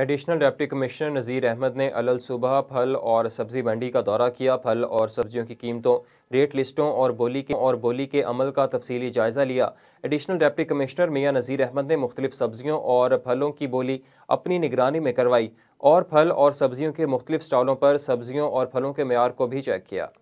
additional deputy commissioner Nazir Ahmad ने अलल सुबह फल और सब्ज़ी मंडी का दौरा किया फल और सब्जियों की कीमतों रेट लिस्टों और बोली के और बोली के अमल का तफसीली जायज़ा लिया एडिशनल डिप्टी कमिश्नर मियाँ नज़ीर अहमद ने मुख्तलिफ सब्जियों और फलों की बोली अपनी निगरानी में करवाई और फल और सब्जियों के मुख्तलिफ स्टॉलों पर सब्जियों और फलों के मैार को भी चेक किया